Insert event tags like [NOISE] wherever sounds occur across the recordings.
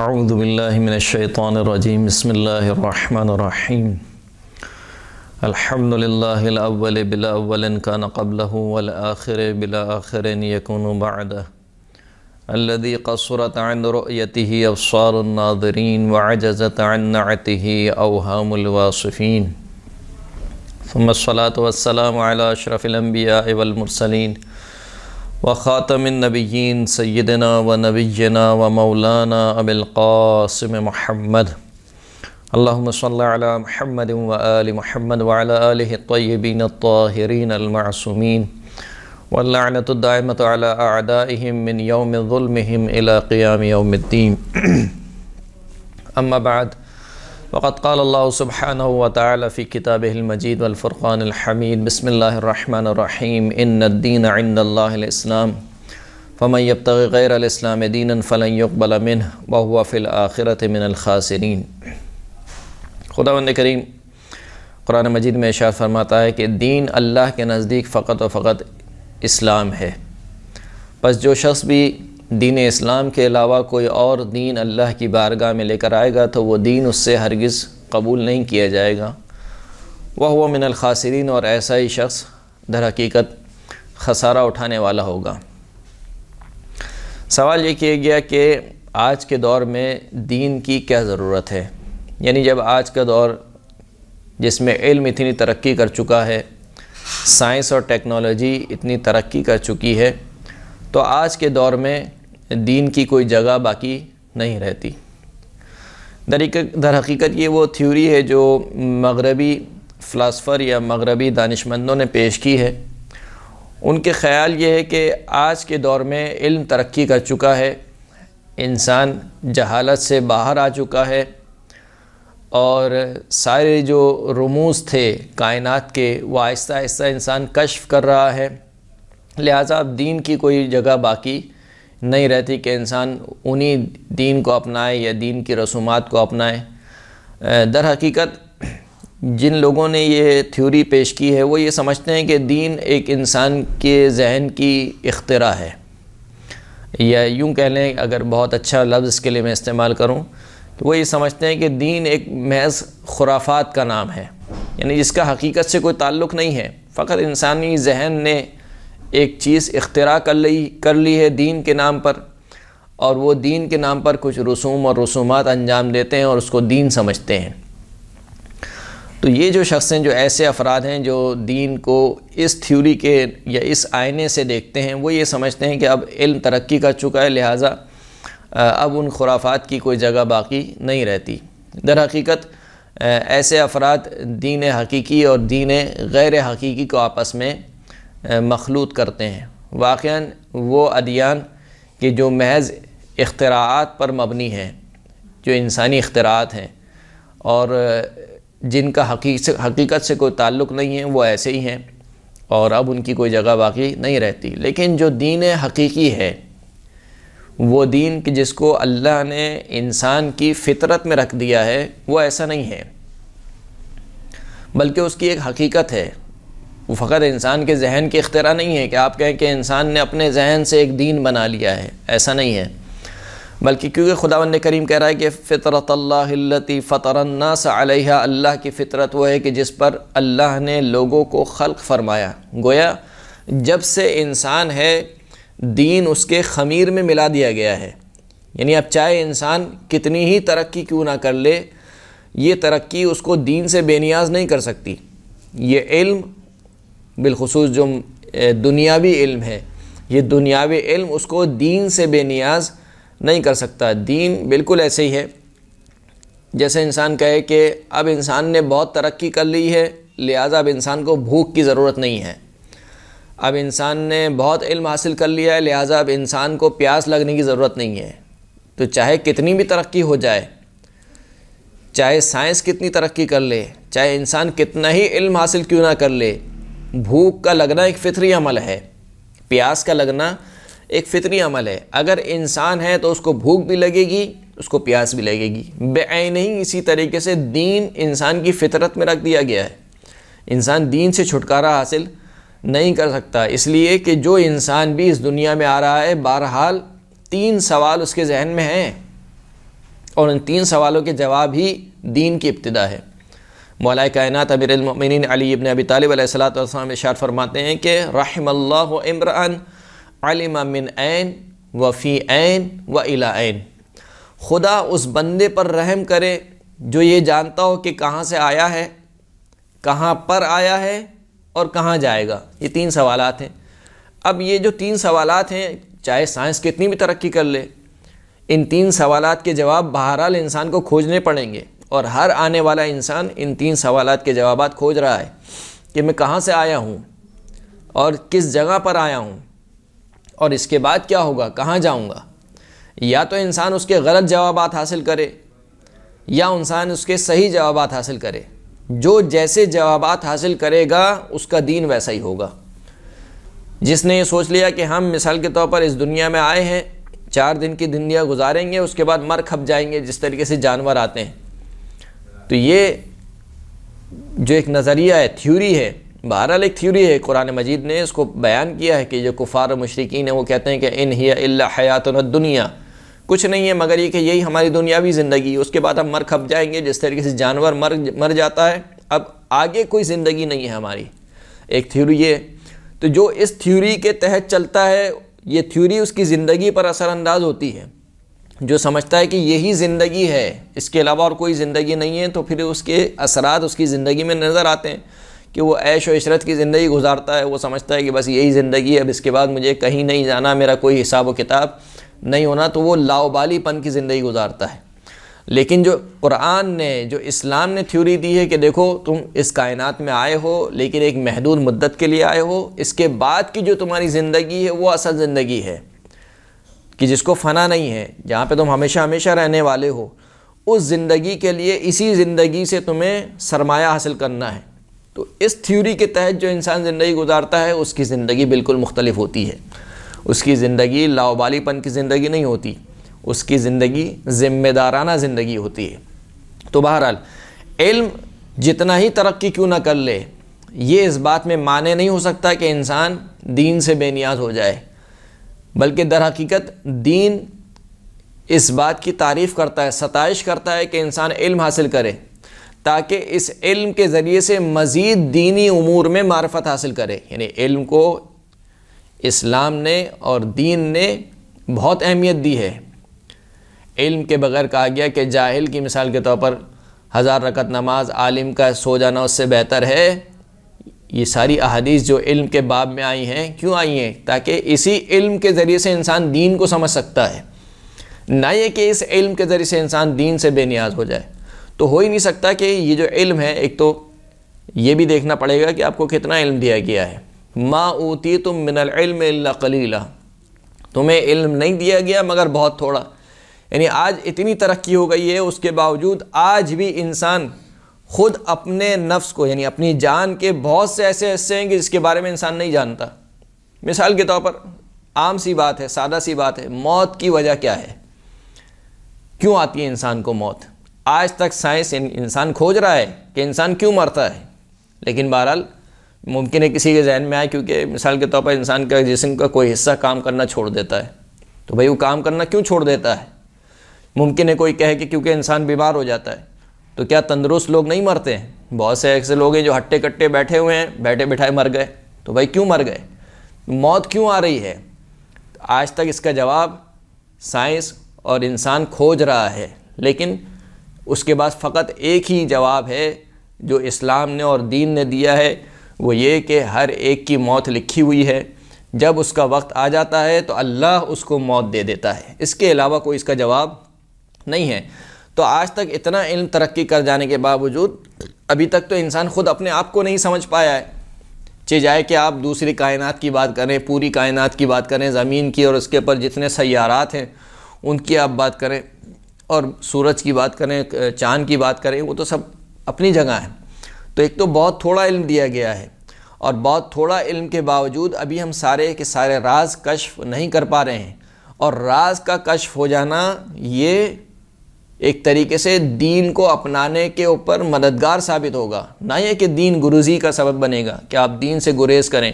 أعوذ بالله من الشيطان الرجيم بسم الله الرحمن الرحيم الحمد لله الأول بلا أول كان قبله والآخر بلا آخر يكون بعده الذي قصرت عن رؤيته أبصار الناظرين وعجزت عن نعته أوهام الواصفين ثم الصلاة والسلام على أشرف الأنبياء والمرسلين व ख़ातमनबीन सैदना व नबीना व मौलाना अबिलकासम महमद अल्लाम महमद वल महमद वालबीन तहरीन अलमासूमिन वल्लातदामत आदामिन यौमिलमिलाक़ियाम अम्माबाद वक़त सुबहान वाली किताब मजीद वफ़ुरानहमीद बसमीम इन्द्दीन इन्लाम फ़मन यब तैरस्लाम दीन फ़लबल मिन वहुआ फ़िल आखिरत मिनखासरीन खुदा वंद करीम कुरान मजीद में इशार फरमाता है कि दीन अल्लाह के नज़दीक फ़कत व फ़कत इस्लाम है बस जो शख्स भी दीन इस्लाम के अलावा कोई और दीन अल्लाह की बारगाह में लेकर आएगा तो वो दीन उससे हरगिज़ कबूल नहीं किया जाएगा वह हुआ मिनल और ऐसा ही शख्स दर हकीकत खसारा उठाने वाला होगा सवाल ये किया गया कि आज के दौर में दीन की क्या ज़रूरत है यानी जब आज का दौर जिसमें इल्म इतनी तरक्की कर चुका है साइंस और टेक्नोलॉजी इतनी तरक्की कर चुकी है तो आज के दौर में दीन की कोई जगह बाकी नहीं रहती दर हकीकत ये वो थ्योरी है जो मगरबी फ़लासफ़र या मगरबी दानशमंदों ने पेश की है उनके ख़्याल ये है कि आज के दौर में इल्म तरक्की कर चुका है इंसान जहालत से बाहर आ चुका है और सारे जो रमूज थे कायनात के वो आहिस्ता आहिस्ता इंसान कशफ कर रहा है लिहाजा अब दीन की कोई जगह बाकी नहीं रहती कि इंसान उन्हीं दीन को अपनाए या दीन की रसूमात को अपनाए दर हकीकत जिन लोगों ने ये थ्योरी पेश की है वो ये समझते हैं कि दीन एक इंसान के जहन की अख्तरा है या यूँ कह लें अगर बहुत अच्छा लफ्ज़ इसके लिए मैं इस्तेमाल करूँ तो वो ये समझते हैं कि दीन एक महज खुराफात का नाम है यानी जिसका हकीकत से कोई ताल्लुक़ नहीं है फ़कत इंसानी जहन ने एक चीज़ इख्तरा कर ली कर ली है दीन के नाम पर और वो दीन के नाम पर कुछ रसूम और रसूमात अंजाम देते हैं और उसको दीन समझते हैं तो ये जो शख्स हैं जो ऐसे अफराद हैं जो दीन को इस थ्योरी के या इस आईने से देखते हैं वो ये समझते हैं कि अब इल्म तरक्की कर चुका है लिहाजा अब उन खुराफात की कोई जगह बाकी नहीं रहती दर हकीकत ऐसे अफराद दीन हकीकी और दीन गैर हकीकी को आपस में मखलूत करते हैं वाक़ वो अदियान कि जो महज अख्तरात पर मबनी हैं जो इंसानी अख्तरात हैं और जिनका हकीकत से कोई ताल्लुक़ नहीं है वो ऐसे ही हैं और अब उनकी कोई जगह बाकी नहीं रहती लेकिन जो दीन हकीकी है वो दीन कि जिसको अल्लाह ने इंसान की फितरत में रख दिया है वो ऐसा नहीं है बल्कि उसकी एक हकीकत है वो फ़कत इंसान के जहन की अख्तरा नहीं है कि आप कहें कि इंसान ने अपने जहन से एक दीन बना लिया है ऐसा नहीं है बल्कि क्योंकि खुदा करीम कह रहा है कि फ़ितरत अल्लाती फ़तरन्ना अलैहा अल्लाह की फ़ितरत वो है कि जिस पर अल्लाह ने लोगों को खल्क फ़रमाया गोया जब से इंसान है दीन उसके ख़मीर में मिला दिया गया है यानी अब चाहे इंसान कितनी ही तरक्की क्यों ना कर ले ये तरक्की उसको दीन से बेनियाज नहीं कर सकती ये इल्म बिलखसूस जो दुनियावी इल्म है ये दुनियावी इल्म उसको दीन से बेनियाज नहीं कर सकता दीन बिल्कुल ऐसे ही है जैसे इंसान कहे कि अब इंसान ने बहुत तरक्की कर ली है लिहाजा अब इंसान को भूख की ज़रूरत नहीं है अब इंसान ने बहुत इल्म हासिल कर लिया है लिहाजा अब इंसान को प्यास लगने की ज़रूरत नहीं है तो चाहे कितनी भी तरक्की हो जाए चाहे साइंस कितनी तरक्की कर ले चाहे इंसान कितना ही इल्म हासिल क्यों ना कर ले भूख का लगना एक फितरी अमल है प्यास का लगना एक फितरी अमल है अगर इंसान है तो उसको भूख भी लगेगी उसको प्यास भी लगेगी बे ही इसी तरीके से दीन इंसान की फितरत में रख दिया गया है इंसान दीन से छुटकारा हासिल नहीं कर सकता इसलिए कि जो इंसान भी इस दुनिया में आ रहा है बहरहाल तीन सवाल उसके जहन में हैं और उन तीन सवालों के जवाब ही दीन की इब्तदा है मौलाए कायनत अमीरमिन अली अबी तालब इशार फरमाते हैं कि रहमल्ला इमरान मिन ऐन वफ़ी ऐन व इला ऐन खुदा उस बंदे पर रहम करे जो ये जानता हो कि कहाँ से आया है कहाँ पर आया है और कहाँ जाएगा ये तीन सवाल हैं अब ये जो तीन सवाल हैं चाहे साइंस कितनी भी तरक्की कर ले इन तीन सवाल के जवाब बहरहाल इंसान को खोजने पड़ेंगे और हर आने वाला इंसान इन तीन सवाल के जवाब खोज रहा है कि मैं कहाँ से आया हूँ और किस जगह पर आया हूँ और इसके बाद क्या होगा कहाँ जाऊँगा या तो इंसान उसके गलत जवाब हासिल करे या इंसान उसके सही जवाब हासिल करे जो जैसे जवाब हासिल करेगा उसका दीन वैसा ही होगा जिसने ये सोच लिया कि हम मिसाल के तौर पर इस दुनिया में आए हैं चार दिन की दुनिया गुजारेंगे उसके बाद मर खप जाएंगे जिस तरीके से जानवर आते हैं तो ये जो एक नज़रिया है थ्योरी है बहरहाल एक थ्योरी है कुरान मजीद ने इसको बयान किया है कि जो कुफ़ार मशरकिन है वो कहते हैं कि इन ही हयात दुनिया कुछ नहीं है मगर ये कि यही हमारी दुनियावी ज़िंदगी उसके बाद हम मर खप जाएंगे जिस तरीके से जानवर मर मर जाता है अब आगे कोई ज़िंदगी नहीं है हमारी एक थ्योरी ये तो जो इस थ्योरी के तहत चलता है ये थ्योरी उसकी ज़िंदगी पर असरानंदाज होती है जो समझता है कि यही ज़िंदगी है इसके अलावा और कोई ज़िंदगी नहीं है तो फिर उसके असरात उसकी ज़िंदगी में नज़र आते हैं कि वो ऐश व इशरत की ज़िंदगी गुजारता है वो समझता है कि बस यही ज़िंदगी है अब इसके बाद मुझे कहीं नहीं जाना मेरा कोई हिसाब व किताब नहीं होना तो वो लाओबालीपन की ज़िंदगी गुजारता है लेकिन जो कुरान ने जो इस्लाम ने थ्योरी दी है कि देखो तुम इस कायनात में आए हो लेकिन एक महदूद मुद्दत के लिए आए हो इसके बाद की जो तुम्हारी ज़िंदगी है वो असल ज़िंदगी है कि जिसको फ़ना नहीं है जहाँ पे तुम हमेशा हमेशा रहने वाले हो उस ज़िंदगी के लिए इसी ज़िंदगी से तुम्हें सरमाया हासिल करना है तो इस थ्योरी के तहत जो इंसान ज़िंदगी गुजारता है उसकी ज़िंदगी बिल्कुल मुख्तलिफ होती है उसकी ज़िंदगी लाओबालीपन की ज़िंदगी नहीं होती उसकी ज़िंदगी ज़िम्मेदाराना ज़िंदगी होती है तो बहरहाल इल्म जितना ही तरक्की क्यों ना कर ले ये इस बात में माने नहीं हो सकता कि इंसान दीन से बेनियाज हो जाए बल्कि दर हकीकत दीन इस बात की तारीफ़ करता है सताइश करता है कि इंसान इल्म हासिल करे ताकि इस इल्म के ज़रिए से मज़ीद दीनी अमूर में मार्फत हासिल करे यानी इल्म को इस्लाम ने और दीन ने बहुत अहमियत दी है इल्म के बगैर कहा गया कि जाहिल की मिसाल के तौर पर हज़ार रकत नमाज आलिम का सो जाना उससे बेहतर है ये सारी अहादीस जो इल्म के बाब में आई हैं क्यों आई हैं ताकि इसी इल्म के ज़रिए से इंसान दीन को समझ सकता है ना ये कि इस इल्म के ज़रिए से इंसान दीन से बेनियाज हो जाए तो हो ही नहीं सकता कि ये जो इल्म है एक तो ये भी देखना पड़ेगा कि आपको कितना इल्म दिया गया है माँ ऊती तुम मिनल इल्म कलीला तुम्हें इल्म नहीं दिया गया मगर बहुत थोड़ा यानी आज इतनी तरक्की हो गई है उसके बावजूद आज भी इंसान खुद अपने नफ्स को यानी अपनी जान के बहुत से ऐसे हिस्से हैं कि जिसके बारे में इंसान नहीं जानता मिसाल के तौर पर आम सी बात है सादा सी बात है मौत की वजह क्या है क्यों आती है इंसान को मौत आज तक साइंस इंसान खोज रहा है कि इंसान क्यों मरता है लेकिन बहरहाल मुमकिन है किसी के जहन में आए क्योंकि मिसाल के तौर पर इंसान का जिसम का कोई हिस्सा काम करना छोड़ देता है तो भाई वो काम करना क्यों छोड़ देता है मुमकिन है कोई कहे कि क्योंकि इंसान बीमार हो जाता है तो क्या तंदुरुस्त लोग नहीं मरते हैं बहुत से ऐसे लोग हैं जो हट्टे कट्टे बैठे हुए हैं बैठे बिठाए मर गए तो भाई क्यों मर गए मौत क्यों आ रही है आज तक इसका जवाब साइंस और इंसान खोज रहा है लेकिन उसके बाद फ़कत एक ही जवाब है जो इस्लाम ने और दीन ने दिया है वो ये कि हर एक की मौत लिखी हुई है जब उसका वक्त आ जाता है तो अल्लाह उसको मौत दे देता है इसके अलावा कोई इसका जवाब नहीं है तो आज तक इतना इल्म तरक्की कर जाने के बावजूद अभी तक तो इंसान ख़ुद अपने आप को नहीं समझ पाया है चे जाए कि आप दूसरी कायनात की बात करें पूरी कायनात की बात करें ज़मीन की और उसके ऊपर जितने सैारात हैं उनकी आप बात करें और सूरज की बात करें चाँद की बात करें वो तो सब अपनी जगह है तो एक तो बहुत थोड़ा इल्म दिया गया है और बहुत थोड़ा इल्म के बावजूद अभी हम सारे के सारे राज कशफ नहीं कर पा रहे हैं और राज का कशफ हो जाना ये एक तरीके से दीन को अपनाने के ऊपर मददगार साबित होगा ना ये कि दीन गुरुजी का सबब बनेगा कि आप दीन से गुरेज करें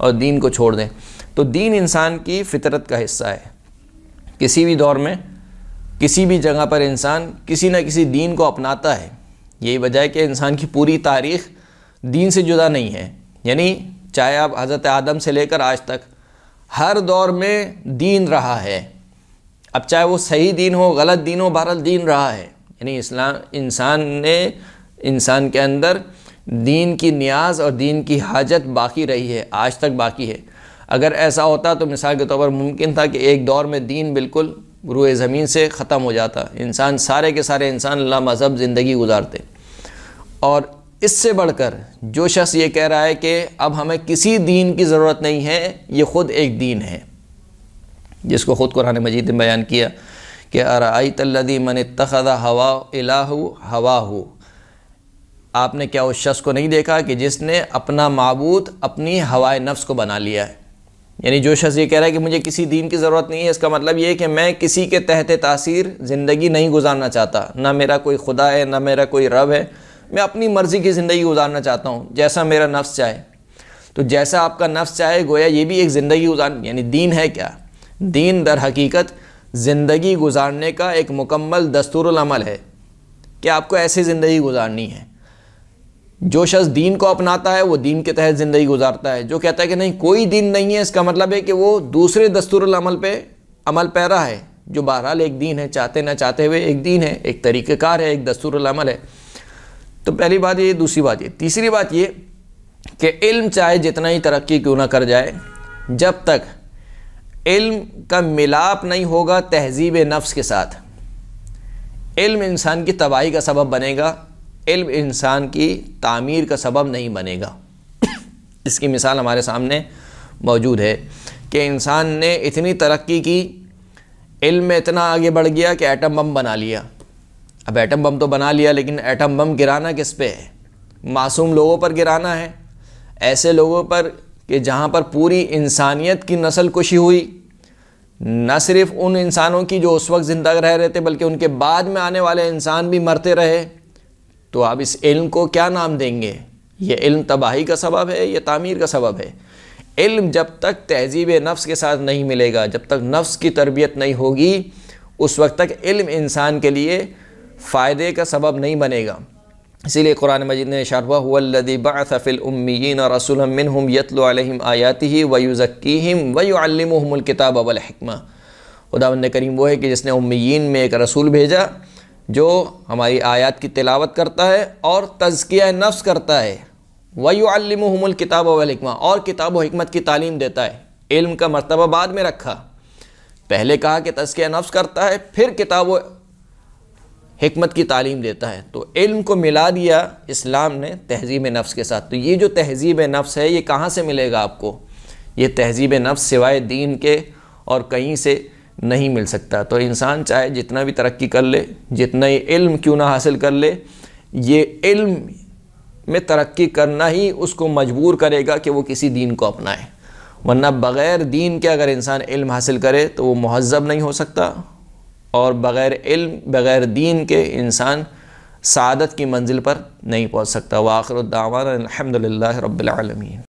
और दीन को छोड़ दें तो दीन इंसान की फितरत का हिस्सा है किसी भी दौर में किसी भी जगह पर इंसान किसी न किसी दीन को अपनाता है यही वजह है कि इंसान की पूरी तारीख दीन से जुदा नहीं है यानी चाहे आप हज़रत आदम से लेकर आज तक हर दौर में दीन रहा है अब चाहे वो सही दीन हो गलत दीन हो बहरल दीन रहा है यानी इस्लाम इंसान ने इंसान के अंदर दीन की न्याज और दीन की हाजत बाकी रही है आज तक बाकी है अगर ऐसा होता तो मिसाल के तौर पर मुमकिन था कि एक दौर में दीन बिल्कुल रुए ज़मीन से ख़त्म हो जाता इंसान सारे के सारे इंसान ला मज़हब ज़िंदगी गुजारते और इससे बढ़कर जो शख्स ये कह रहा है कि अब हमें किसी दीन की ज़रूरत नहीं है ये ख़ुद एक दीन है जिसको ख़ुद कुरान मजीद ने बयान किया कि आई तल्लदी मन तखदा हवा इलाहू हवा हो आपने क्या उस शख्स को नहीं देखा कि जिसने अपना मबूत अपनी हवाए नफ्स को बना लिया है यानी जो शख्स ये कह रहा है कि मुझे किसी दीन की ज़रूरत नहीं है इसका मतलब ये है कि मैं किसी के तहत तासीर ज़िंदगी नहीं गुजारना चाहता ना मेरा कोई खुदा है ना मेरा कोई रब है मैं अपनी मर्ज़ी की ज़िंदगी गुजारना चाहता हूँ जैसा मेरा नफ्स चाहे तो जैसा आपका नफ्स चाहे गोया ये भी एक ज़िंदगी गुजार यानी दीन है क्या दीन दर हकीकत ज़िंदगी गुजारने का एक मुकम्मल दस्तूरमल है कि आपको ऐसी ज़िंदगी गुजारनी है जो शख्स दीन को अपनाता है वो दीन के तहत ज़िंदगी गुजारता है जो कहता है कि नहीं कोई दीन नहीं है इसका मतलब है कि वो दूसरे दस्तूरमल पर अमल पैरा है जो बहरहाल एक दीन है चाहते ना चाहते हुए एक दीन है एक तरीक़ार है एक दस्तूरमल है तो पहली बात ये दूसरी बात ये तीसरी बात ये कि इल्म चाहे जितना ही तरक्की क्यों ना कर जाए जब तक इल्म का मिलाप नहीं होगा तहजीब नफ्स के साथ इल्म इंसान की तबाही का सबब बनेगा इल्म इंसान की तामीर का सबब नहीं बनेगा [COUGHS] इसकी मिसाल हमारे सामने मौजूद है कि इंसान ने इतनी तरक्की की इल्म में इतना आगे बढ़ गया कि एटम बम बना लिया अब एटम बम तो बना लिया लेकिन एटम बम गिराना किस पे है मासूम लोगों पर गिराना है ऐसे लोगों पर कि जहाँ पर पूरी इंसानियत की नस्ल कुशी हुई न सिर्फ उन इंसानों की जो उस वक्त ज़िंदा रह रहे थे बल्कि उनके बाद में आने वाले इंसान भी मरते रहे तो आप इस इल्म को क्या नाम देंगे ये इल्म तबाही का सबब है या तामीर का सबब है इल्म जब तक तहजीब नफ्स के साथ नहीं मिलेगा जब तक नफ्स की तरबियत नहीं होगी उस वक्त तक इल्म इंसान के लिए फ़ायदे का सबब नहीं बनेगा इसीलिए कुरान मजीद ने शारवा हुआदिबाफ़िलमिन रसुलमिन यतलम आयाती वयुज़क्म वयुमल किताब अवलहकमा खुदावंद करीम वो है कि जिसने उम्मीन में एक रसूल भेजा जो हमारी आयात की तिलावत करता है और तज़किया नफ्स करता है वयुमल किताब वलकमा और किताब व हमत की तालीम देता है इल्म का मरतबा बाद में रखा पहले कहा कि तज़किया नफ्स करता है फिर किताब हमत की तालीम देता है तो इल्म को मिला दिया इस्लाम ने तहजीब नफ्स के साथ तो ये जो तहजीब नफ्स है ये कहाँ से मिलेगा आपको ये तहजीब नफ्स सिवाय दीन के और कहीं से नहीं मिल सकता तो इंसान चाहे जितना भी तरक्की कर ले जितना ही इल्म क्यों ना हासिल कर ले ये इल्म में तरक्की करना ही उसको मजबूर करेगा कि वो किसी दीन को अपनाए वरना बग़ैर दीन के अगर इंसान इल्म हासिल करे तो वो महजब नहीं हो सकता और बग़ैर इल्म बग़ैर दीन के इंसान सादत की मंजिल पर नहीं पहुँच सकता वाखर दावान अलहमदिल्ला रबालमीन